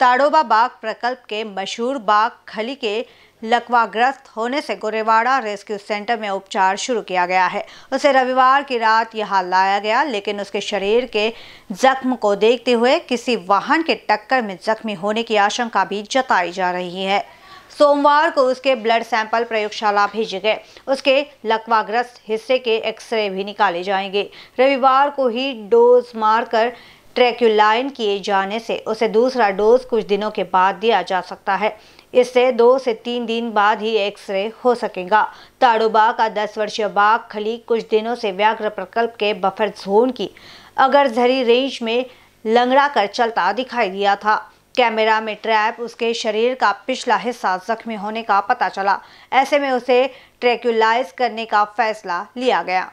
ताड़ोबा बाग प्रकल्प के मशहूर बाग खली के लकवाग्रस्त होने से गोरेवाड़ा रेस्क्यू सेंटर में उपचार शुरू किया गया है उसे रविवार की रात यहां लाया गया लेकिन उसके शरीर के जख्म को देखते हुए किसी वाहन के टक्कर में जख्मी होने की आशंका भी जताई जा रही है सोमवार को उसके ब्लड सैंपल प्रयोगशाला भेजे गए उसके लकवाग्रस्त हिस्से के एक्सरे भी निकाले जाएंगे रविवार को ही डोज मारकर ट्रेक्यूलाइन किए जाने से उसे दूसरा डोज कुछ दिनों के बाद दिया जा सकता है इससे दो से तीन दिन बाद ही एक्सरे हो सकेगा ताड़ोबा का दस वर्षीय बाघ खली कुछ दिनों से व्याघ्र प्रकल्प के बफर जोन की अगर झरी रेंज में लंगड़ा कर चलता दिखाई दिया था कैमरा में ट्रैप उसके शरीर का पिछला हिस्सा जख्मी होने का पता चला ऐसे में उसे ट्रेक्यूलाइज करने का फैसला लिया गया